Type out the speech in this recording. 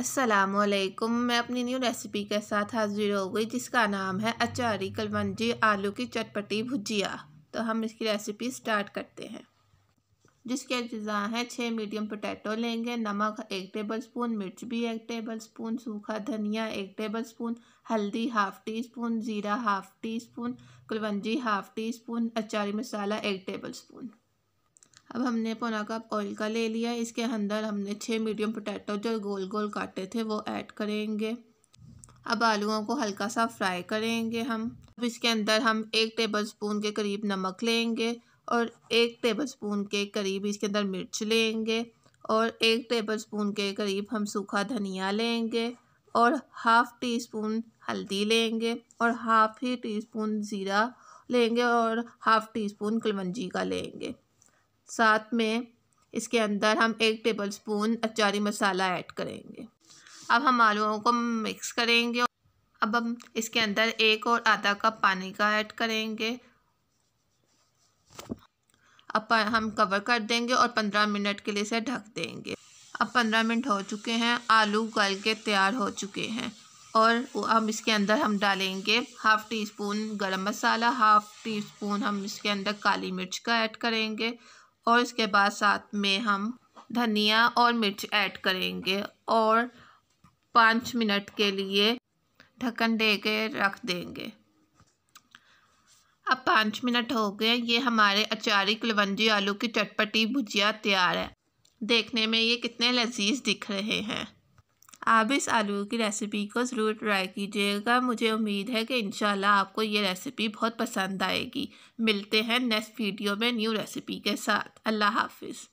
असलकुम मैं अपनी न्यू रेसिपी के साथ हाजिर हो गई जिसका नाम है अचारी कलवंजी आलू की चटपटी भुजिया तो हम इसकी रेसिपी स्टार्ट करते हैं जिसके अज्जा हैं छः मीडियम पोटैटो लेंगे नमक एक टेबल स्पून मिर्च भी एक टेबल स्पून सूखा धनिया एक टेबल स्पून हल्दी हाफ़ टी स्पून ज़ीरा हाफ़ टी स्पून कलवंजी हाफ़ टी स्पून अचारी मसाला एक टेबल स्पून अब हमने पौना कप ऑयल का ले लिया इसके अंदर हमने छः मीडियम पोटैटो जो गोल गोल काटे थे वो ऐड करेंगे अब आलूओं को हल्का सा फ्राई करेंगे हम अब इसके अंदर हम एक टेबल स्पून के करीब नमक लेंगे और एक टेबल स्पून के करीब इसके अंदर मिर्च लेंगे और एक टेबल स्पून के करीब हम सूखा धनिया लेंगे और हाफ़ टी स्पून हल्दी लेंगे और हाफ़ ही टी स्पून ज़ीरा लेंगे और हाफ़ टी स्पून कलमंजी का लेंगे साथ में इसके अंदर हम एक टेबल स्पून अचारी मसाला ऐड करेंगे अब हम आलूओं को मिक्स करेंगे अब हम इसके अंदर एक और आधा कप पानी का ऐड करेंगे अब हम कवर कर देंगे और पंद्रह मिनट के लिए इसे ढक देंगे अब पंद्रह मिनट हो चुके हैं आलू गल के तैयार हो चुके हैं और हम इसके अंदर हम डालेंगे हाफ़ टी स्पून गर्म मसाला हाफ़ टी स्पून हम इसके अंदर काली मिर्च का ऐड करेंगे और इसके बाद साथ में हम धनिया और मिर्च ऐड करेंगे और पाँच मिनट के लिए ढक्कन दे के रख देंगे अब पाँच मिनट हो गए ये हमारे अचारी कुलवंजी आलू की चटपटी भुजिया तैयार है देखने में ये कितने लजीज दिख रहे हैं आप इस आलू की रेसिपी को ज़रूर ट्राई कीजिएगा मुझे उम्मीद है कि इन आपको ये रेसिपी बहुत पसंद आएगी मिलते हैं नेक्स्ट वीडियो में न्यू रेसिपी के साथ अल्लाह हाफिज़